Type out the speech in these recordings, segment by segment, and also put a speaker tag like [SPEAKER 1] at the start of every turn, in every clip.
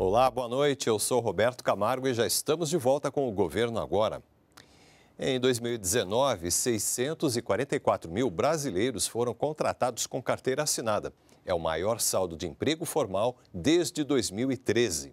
[SPEAKER 1] Olá, boa noite. Eu sou Roberto Camargo e já estamos de volta com o Governo Agora. Em 2019, 644 mil brasileiros foram contratados com carteira assinada. É o maior saldo de emprego formal desde 2013.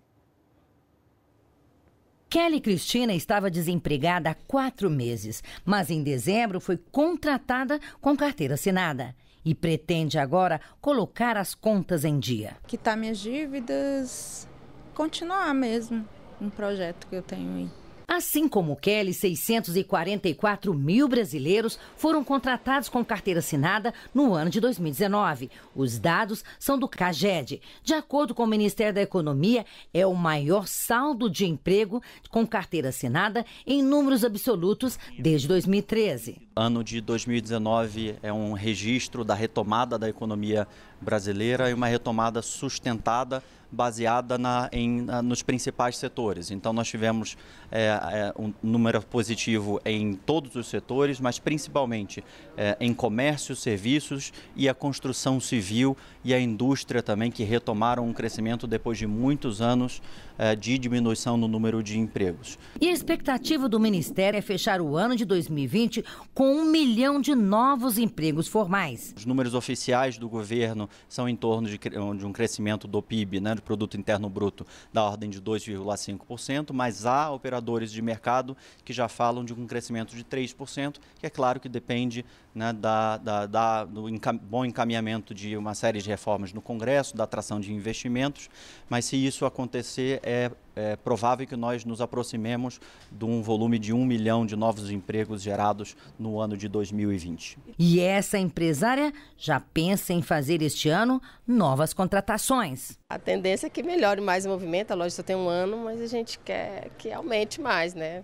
[SPEAKER 2] Kelly Cristina estava desempregada há quatro meses, mas em dezembro foi contratada com carteira assinada e pretende agora colocar as contas em dia. Quitar minhas dívidas, continuar mesmo um projeto que eu tenho aí. Assim como Kelly, 644 mil brasileiros foram contratados com carteira assinada no ano de 2019. Os dados são do CAGED. De acordo com o Ministério da Economia, é o maior saldo de emprego com carteira assinada em números absolutos desde 2013
[SPEAKER 3] ano de 2019 é um registro da retomada da economia brasileira e uma retomada sustentada baseada na, em, na, nos principais setores. Então, nós tivemos é, é, um número positivo em todos os setores, mas principalmente é, em comércio, serviços e a construção civil e a indústria também, que retomaram um crescimento depois de muitos anos é, de diminuição no número de empregos.
[SPEAKER 2] E a expectativa do Ministério é fechar o ano de 2020 com com um milhão de novos empregos formais.
[SPEAKER 3] Os números oficiais do governo são em torno de, de um crescimento do PIB, né, do Produto Interno Bruto, da ordem de 2,5%, mas há operadores de mercado que já falam de um crescimento de 3%, que é claro que depende né, da, da, da, do encam, bom encaminhamento de uma série de reformas no Congresso, da atração de investimentos, mas se isso acontecer, é é provável que nós nos aproximemos de um volume de um milhão de novos empregos gerados no no ano de 2020.
[SPEAKER 2] E essa empresária já pensa em fazer este ano novas contratações. A
[SPEAKER 1] tendência é que melhore mais o movimento, a loja só tem um ano, mas a gente quer que aumente mais, né?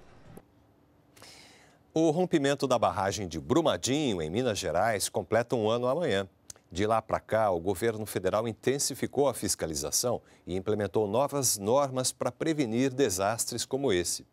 [SPEAKER 1] O rompimento da barragem de Brumadinho, em Minas Gerais, completa um ano amanhã. De lá para cá, o governo federal intensificou a fiscalização e implementou novas normas para prevenir desastres como esse.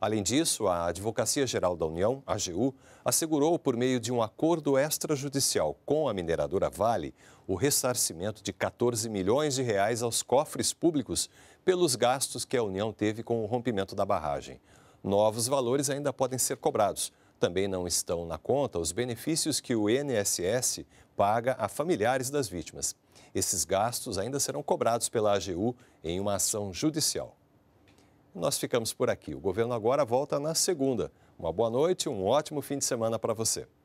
[SPEAKER 1] Além disso, a Advocacia Geral da União, AGU, assegurou, por meio de um acordo extrajudicial com a mineradora Vale, o ressarcimento de 14 milhões de reais aos cofres públicos pelos gastos que a União teve com o rompimento da barragem. Novos valores ainda podem ser cobrados. Também não estão na conta os benefícios que o INSS paga a familiares das vítimas. Esses gastos ainda serão cobrados pela AGU em uma ação judicial. Nós ficamos por aqui. O governo agora volta na segunda. Uma boa noite, um ótimo fim de semana para você.